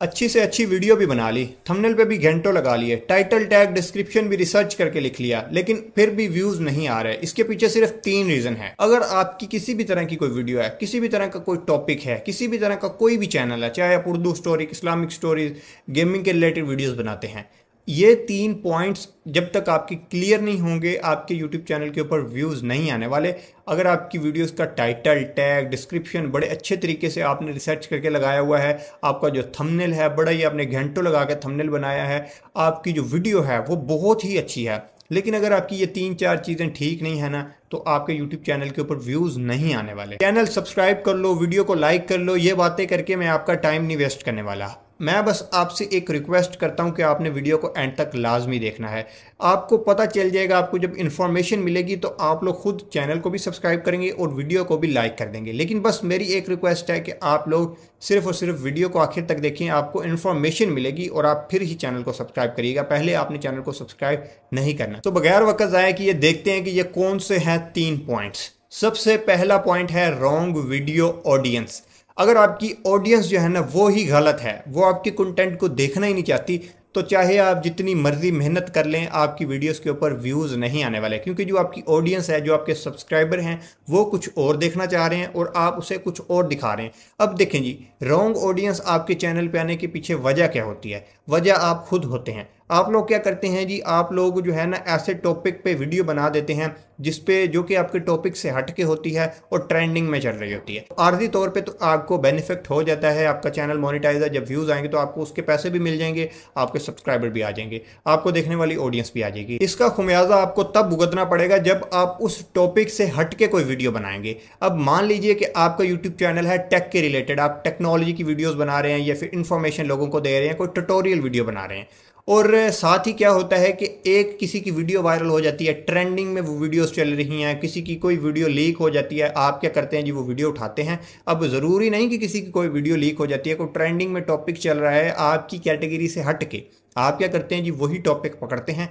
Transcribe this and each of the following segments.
अच्छी से अच्छी वीडियो भी बना ली थंबनेल पे भी घंटों लगा लिए टाइटल टैग डिस्क्रिप्शन भी रिसर्च करके लिख लिया लेकिन फिर भी व्यूज नहीं आ रहे इसके पीछे सिर्फ तीन रीजन है अगर आपकी किसी भी तरह की कोई वीडियो है किसी भी तरह का कोई टॉपिक है किसी भी तरह का कोई भी चैनल है चाहे आप Urdu story Islamic stories gaming के रिलेटेड वीडियोज बनाते हैं ये तीन पॉइंट्स जब तक आपके क्लियर नहीं होंगे आपके यूट्यूब चैनल के ऊपर व्यूज़ नहीं आने वाले अगर आपकी वीडियोस का टाइटल टैग डिस्क्रिप्शन बड़े अच्छे तरीके से आपने रिसर्च करके लगाया हुआ है आपका जो थंबनेल है बड़ा ही आपने घंटों लगा के थंबनेल बनाया है आपकी जो वीडियो है वो बहुत ही अच्छी है लेकिन अगर आपकी ये तीन चार चीज़ें ठीक नहीं है ना तो आपके YouTube चैनल के ऊपर व्यूज़ नहीं आने वाले चैनल सब्सक्राइब कर लो वीडियो को लाइक कर लो ये बातें करके मैं आपका टाइम नहीं वेस्ट करने वाला मैं बस आपसे एक रिक्वेस्ट करता हूं कि आपने वीडियो को एंड तक लाजमी देखना है आपको पता चल जाएगा आपको जब इन्फॉर्मेशन मिलेगी तो आप लोग खुद चैनल को भी सब्सक्राइब करेंगे और वीडियो को भी लाइक कर देंगे लेकिन बस मेरी एक रिक्वेस्ट है कि आप लोग सिर्फ और सिर्फ वीडियो को आखिर तक देखें आपको इन्फॉर्मेशन मिलेगी और आप फिर ही चैनल को सब्सक्राइब करिएगा पहले आपने चैनल को सब्सक्राइब नहीं करना तो बगैर वक्त आया कि ये देखते हैं कि ये कौन से हैं तीन पॉइंट्स सबसे पहला पॉइंट है रॉन्ग वीडियो ऑडियंस अगर आपकी ऑडियंस जो है ना वो ही गलत है वो आपके कंटेंट को देखना ही नहीं चाहती तो चाहे आप जितनी मर्जी मेहनत कर लें आपकी वीडियोस के ऊपर व्यूज़ नहीं आने वाले क्योंकि जो आपकी ऑडियंस है जो आपके सब्सक्राइबर हैं वो कुछ और देखना चाह रहे हैं और आप उसे कुछ और दिखा रहे हैं अब देखें जी रॉन्ग ऑडियंस आपके चैनल पर आने के पीछे वजह क्या होती है वजह आप खुद होते हैं आप लोग क्या करते हैं जी आप लोग जो है ना ऐसे टॉपिक पे वीडियो बना देते हैं जिस पे जो कि आपके टॉपिक से हट के होती है और ट्रेंडिंग में चल रही होती है आर्जी तौर पे तो आपको बेनिफिट हो जाता है आपका चैनल मोनिटाइज है जब व्यूज़ आएंगे तो आपको उसके पैसे भी मिल जाएंगे आपके सब्सक्राइबर भी आ जाएंगे आपको देखने वाली ऑडियंस भी आ जाएगी इसका खुमियाजा आपको तब भुगतना पड़ेगा जब आप उस टॉपिक से हट के कोई वीडियो बनाएंगे अब मान लीजिए कि आपका यूट्यूब चैनल है टेक के रिलेटेड आप टेक्नोलॉजी की वीडियोज़ बना रहे हैं या फिर इन्फॉर्मेशन लोगों को दे रहे हैं कोई टटोरियल वीडियो बना रहे हैं और साथ ही क्या होता है कि एक किसी की वीडियो वायरल हो जाती है ट्रेंडिंग में वो वीडियोस चल रही हैं किसी की कोई वीडियो लीक हो जाती है आप क्या करते हैं जी वो वीडियो उठाते हैं अब ज़रूरी नहीं कि किसी की कोई वीडियो लीक हो जाती है कोई ट्रेंडिंग में टॉपिक चल रहा है आपकी कैटेगरी से हट के आप क्या करते हैं जी वही टॉपिक पकड़ते हैं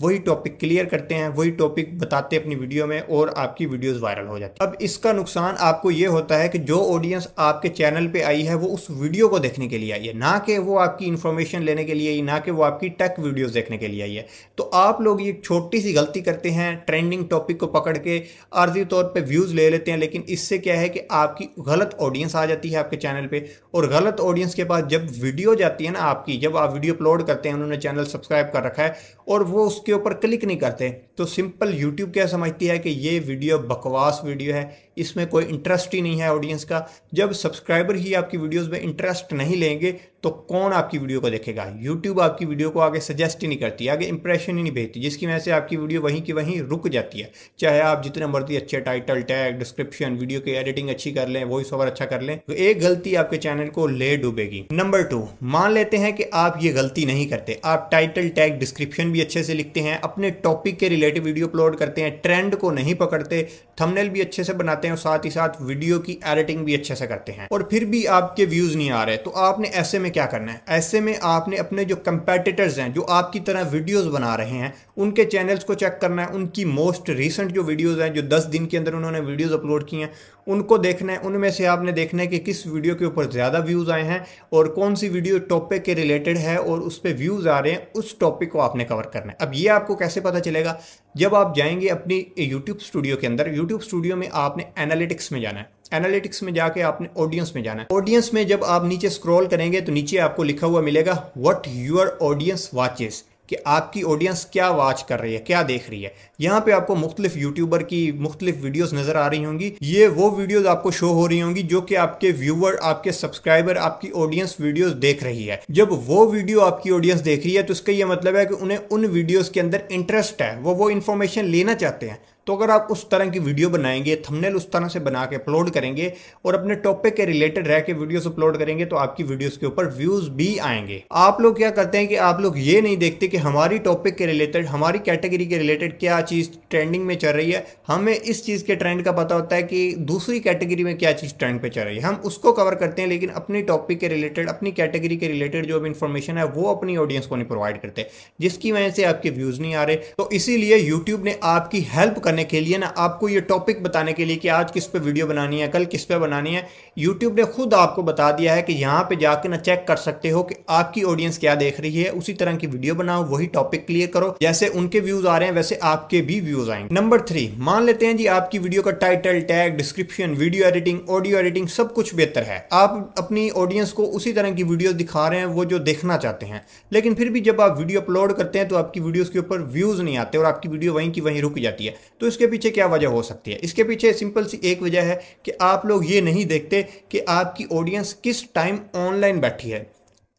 वही टॉपिक क्लियर करते हैं वही टॉपिक बताते हैं अपनी वीडियो में और आपकी वीडियोस वायरल हो जाती है अब इसका नुकसान आपको ये होता है कि जो ऑडियंस आपके चैनल पे आई है वो उस वीडियो को देखने के लिए आई है ना कि वो आपकी इन्फॉर्मेशन लेने के लिए आई ना कि वो आपकी टेक वीडियोज़ देखने के लिए आई है तो आप लोग ये छोटी सी गलती करते हैं ट्रेंडिंग टॉपिक को पकड़ के आर्जी तौर पर व्यूज़ ले लेते हैं लेकिन इससे क्या है कि आपकी गलत ऑडियंस आ जाती है आपके चैनल पर और गलत ऑडियंस के पास जब वीडियो जाती है ना आपकी जब आप वीडियो अपलोड करते हैं उन्होंने चैनल सब्सक्राइब कर रखा है और वो उसके ऊपर क्लिक नहीं करते तो सिंपल यूट्यूब क्या समझती है कि ये वीडियो बकवास वीडियो है इसमें कोई इंटरेस्ट ही नहीं है ऑडियंस का जब सब्सक्राइबर ही आपकी वीडियोस में इंटरेस्ट नहीं लेंगे तो कौन आपकी वीडियो को देखेगा यूट्यूब आपकी वीडियो को आगे सजेस्ट ही नहीं करती आगे इंप्रेशन ही नहीं भेजती जिसकी वजह से आपकी वीडियो वहीं की वहीं रुक जाती है चाहे आप जितने मर्जी अच्छे टाइटल टैग डिस्क्रिप्शन वीडियो की एडिटिंग अच्छी कर लें वॉइस ओवर अच्छा कर लें तो एक गलती आपके चैनल को ले डूबेगी नंबर टू मान लेते हैं कि आप ये गलती नहीं करते आप टाइटल टैग डिस्क्रिप्शन भी अच्छे से लिखते हैं अपने टॉपिक के रिलेटेड क्रिएटिव वीडियो अपलोड करते हैं ट्रेंड को नहीं पकड़ते थंबनेल भी अच्छे से बनाते हैं और साथ ही साथ वीडियो की एडिटिंग भी अच्छे से करते हैं और फिर भी आपके व्यूज नहीं आ रहे तो आपने ऐसे में क्या करना है ऐसे में आपने अपने जो कंपेटिटर्स हैं जो आपकी तरह वीडियोज बना रहे हैं उनके चैनल्स को चेक करना है उनकी मोस्ट रिसेंट जो वीडियोज हैं जो दस दिन के अंदर उन्होंने वीडियोज अपलोड की हैं उनको देखना है उनमें से आपने देखना है कि किस वीडियो के ऊपर ज़्यादा व्यूज़ आए हैं और कौन सी वीडियो टॉपिक के रिलेटेड है और उस पर व्यूज़ आ रहे हैं उस टॉपिक को आपने कवर करना है अब ये आपको कैसे पता चलेगा जब आप जाएंगे अपनी यूट्यूब स्टूडियो के अंदर यूट्यूब स्टूडियो में आपने एनालिटिक्स में जाना है एनालिटिक्स में जाके आपने ऑडियंस में जाना है ऑडियंस में जब आप नीचे स्क्रॉल करेंगे तो नीचे आपको लिखा हुआ मिलेगा वट यूर ऑडियंस वॉचेस कि आपकी ऑडियंस क्या वॉच कर रही है क्या देख रही है यहाँ पे आपको मुख्तलिफ यूट्यूबर की मुख्तलिफ वीडियोस नज़र आ रही होंगी ये वो वीडियोस आपको शो हो रही होंगी जो कि आपके व्यूवर आपके सब्सक्राइबर आपकी ऑडियंस वीडियोस देख रही है जब वो वीडियो आपकी ऑडियंस देख रही है तो इसका यह मतलब है कि उन्हें उन वीडियोज़ के अंदर इंटरेस्ट है वो वो इन्फॉर्मेशन लेना चाहते हैं तो अगर आप उस तरह की वीडियो बनाएंगे थंबनेल उस तरह से बना के अपलोड करेंगे और अपने टॉपिक के रिलेटेड रह के वीडियोस अपलोड करेंगे तो आपकी वीडियोस के ऊपर व्यूज भी आएंगे आप लोग क्या करते हैं कि आप लोग ये नहीं देखते कि हमारी टॉपिक के रिलेटेड हमारी कैटेगरी के रिलेटेड क्या चीज़ ट्रेंडिंग में चल रही है हमें इस चीज़ के ट्रेंड का पता होता है कि दूसरी कैटेगरी में क्या चीज़ ट्रेंड पर चल रही है हम उसको कवर करते हैं लेकिन अपनी टॉपिक के रिलेटेड अपनी कैटेगरी के रिलेटेड जो भी इंफॉर्मेशन है वो अपनी ऑडियंस को नहीं प्रोवाइड करते जिसकी वजह से आपके व्यूज़ नहीं आ रहे तो इसीलिए यूट्यूब ने आपकी हेल्प करने करने के लिए ना आपको ये टॉपिक बताने के लिए कि आज किस पे वीडियो बनानी है कल किस पे बनानी है यूट्यूब ने खुद आपको बता दिया है कि यहाँ पे जाके ना चेक कर सकते हो कि आपकी ऑडियंस क्या देख रही है उसी तरह की वीडियो बनाओ वही टॉपिक क्लियर करो जैसे उनके व्यूज आ रहे हैं वैसे आपके भी व्यूज आएंगे नंबर थ्री मान लेते हैं जी आपकी वीडियो का title tag description video editing audio editing सब कुछ बेहतर है आप अपनी ऑडियंस को उसी तरह की वीडियो दिखा रहे हैं वो जो देखना चाहते हैं लेकिन फिर भी जब आप वीडियो अपलोड करते हैं तो आपकी वीडियोस के ऊपर व्यूज़ नहीं आते और आपकी वीडियो वहीं की वहीं रुक जाती है तो इसके पीछे क्या वजह हो सकती है इसके पीछे सिंपल सी एक वजह है कि आप लोग ये नहीं देखते कि आपकी ऑडियंस किस टाइम ऑनलाइन बैठी है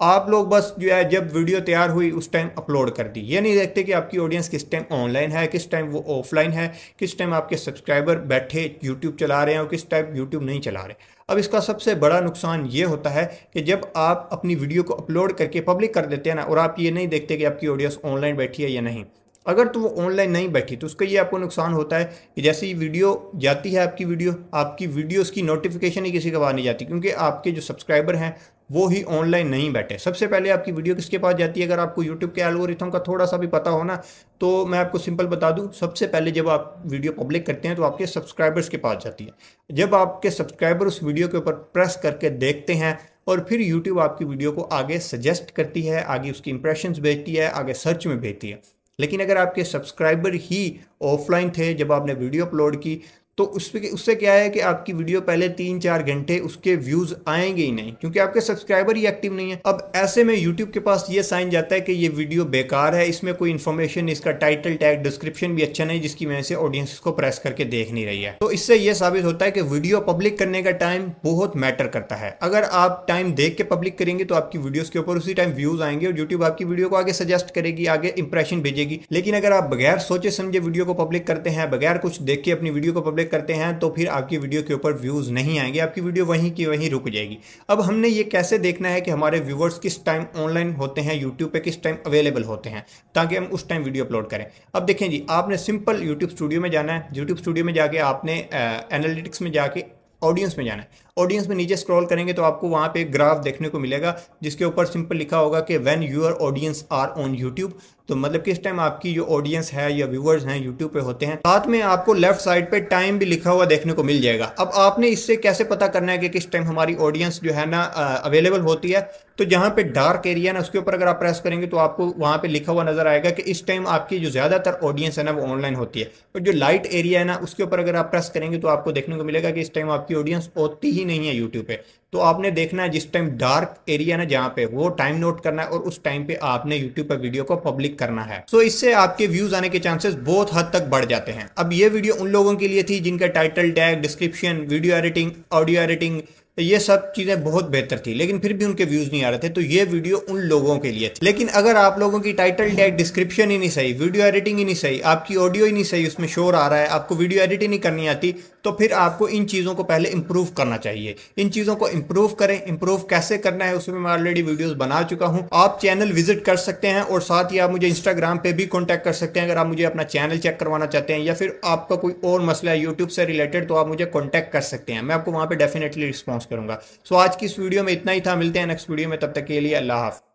आप लोग बस जो है जब वीडियो तैयार हुई उस टाइम अपलोड कर दी ये नहीं देखते कि आपकी ऑडियंस किस टाइम ऑनलाइन है किस टाइम वो ऑफलाइन है किस टाइम आपके सब्सक्राइबर बैठे यूट्यूब चला रहे हैं और किस टाइम यूट्यूब नहीं चला रहे अब इसका सबसे बड़ा नुकसान ये होता है कि जब आप अपनी वीडियो को अपलोड करके पब्लिक कर देते हैं ना और आप ये नहीं देखते कि आपकी ऑडियंस ऑनलाइन बैठी है या नहीं अगर तो वो ऑनलाइन नहीं बैठी तो उसका ये आपको नुकसान होता है कि जैसे ही वीडियो जाती है आपकी वीडियो आपकी वीडियोस की नोटिफिकेशन ही किसी के पास नहीं जाती क्योंकि आपके जो सब्सक्राइबर हैं वो ही ऑनलाइन नहीं बैठे सबसे पहले आपकी वीडियो किसके पास जाती है अगर आपको यूट्यूब के एल्गोरिथम का थोड़ा सा भी पता हो ना तो मैं आपको सिंपल बता दूं सबसे पहले जब आप वीडियो पब्लिक करते हैं तो आपके सब्सक्राइबर्स के पास जाती है जब आपके सब्सक्राइबर उस वीडियो के ऊपर प्रेस करके देखते हैं और फिर यूट्यूब आपकी वीडियो को आगे सजेस्ट करती है आगे उसकी इंप्रेशन भेजती है आगे सर्च में भेजती है लेकिन अगर आपके सब्सक्राइबर ही ऑफलाइन थे जब आपने वीडियो अपलोड की तो उसके उससे क्या है कि आपकी वीडियो पहले तीन चार घंटे उसके व्यूज आएंगे ही नहीं क्योंकि आपके सब्सक्राइबर ही एक्टिव नहीं है अब ऐसे में यूट्यूब के पास ये साइन जाता है कि ये वीडियो बेकार है इसमें कोई इन्फॉर्मेशन इसका टाइटल टैग डिस्क्रिप्शन भी अच्छा नहीं जिसकी वजह से ऑडियंस इसको प्रेस करके देख नहीं रही है तो इससे यह साबित होता है कि वीडियो पब्लिक करने का टाइम बहुत मैटर करता है अगर आप टाइम देख के पब्लिक करेंगे तो आपकी वीडियो के ऊपर उसी टाइम व्यूज आएंगे और यूट्यूब आपकी वीडियो को आगे सजेस्ट करेगी आगे इंप्रेशन भेजेगी लेकिन अगर आप बगैर सोचे समझे वीडियो को पब्लिक करते हैं बगैर कुछ देख के अपनी वीडियो को पब्लिक शेयर करते हैं तो फिर आपकी वीडियो के ऊपर व्यूज़ नहीं आएंगे आपकी वीडियो वहीं की वहीं रुक जाएगी अब हमने ये कैसे देखना है कि हमारे व्यूवर्स किस टाइम ऑनलाइन होते हैं यूट्यूब पे किस टाइम अवेलेबल होते हैं ताकि हम उस टाइम वीडियो अपलोड करें अब देखें जी आपने सिंपल यूट्यूब स्टूडियो में जाना है यूट्यूब स्टूडियो में जाके आपने एनालिटिक्स में जाके ऑडियंस में जाना है ऑडियंस में नीचे स्क्रॉल करेंगे तो आपको वहाँ पे ग्राफ देखने को मिलेगा जिसके ऊपर सिंपल लिखा होगा कि when your audience are on YouTube तो मतलब किस टाइम आपकी जो ऑडियंस है या व्यूवर्स हैं यूट्यूब पे होते हैं साथ में आपको लेफ्ट साइड पे टाइम भी लिखा हुआ देखने को मिल जाएगा अब आपने इससे कैसे पता करना है कि किस टाइम हमारी ऑडियंस जो है ना अवेलेबल होती है तो जहाँ पे डार्क एरिया ना उसके ऊपर अगर आप प्रेस करेंगे तो आपको वहाँ पे लिखा हुआ नजर आएगा कि इस टाइम आपकी जो ज़्यादातर ऑडियंस है ना वो ऑनलाइन होती है और जो लाइट एरिया है ना उसके ऊपर अगर आप प्रेस करेंगे तो आपको देखने को मिलेगा कि इस टाइम आपकी ऑडियंस होती ही नहीं है यूट्यूब पे तो आपने देखना है जिस टाइम डार्क एरिया ना जहाँ पे वो टाइम नोट करना है और उस टाइम पे आपने यूट्यूब पर वीडियो को पब्लिक करना है सो so, इससे आपके व्यूज आने के चांसेस बहुत हद तक बढ़ जाते हैं अब ये वीडियो उन लोगों के लिए थी जिनका title tag description video editing audio editing ये सब चीज़ें बहुत बेहतर थी लेकिन फिर भी उनके व्यूज़ नहीं आ रहे थे तो ये वीडियो उन लोगों के लिए थी लेकिन अगर आप लोगों की टाइटल टैग डिस्क्रिप्शन ही नहीं सही वीडियो एडिटिंग ही नहीं सही आपकी ऑडियो ही नहीं सही उसमें शोर आ रहा है आपको वीडियो एडिटिंग नहीं करनी आती तो फिर आपको इन चीज़ों को पहले इम्प्रूव करना चाहिए इन चीज़ों को इंप्रूव करें इंप्रूव कैसे करना है उसमें मैं ऑलरेडी वीडियोस बना चुका हूं आप चैनल विजिट कर सकते हैं और साथ ही आप मुझे इंस्टाग्राम पे भी कॉन्टेक्ट कर सकते हैं अगर आप मुझे अपना चैनल चेक करवाना चाहते हैं या फिर आपका कोई और मसला है यूट्यूब से रिलेटेड तो आप मुझे कॉन्टैक्ट कर सकते हैं मैं आपको वहां पर डेफिनेटली रिस्पॉन्स करूंगा सो आज की इस वीडियो में इतना ही था मिलते हैं नेक्स्ट वीडियो में तब तक के लिए अल्लाह हाफ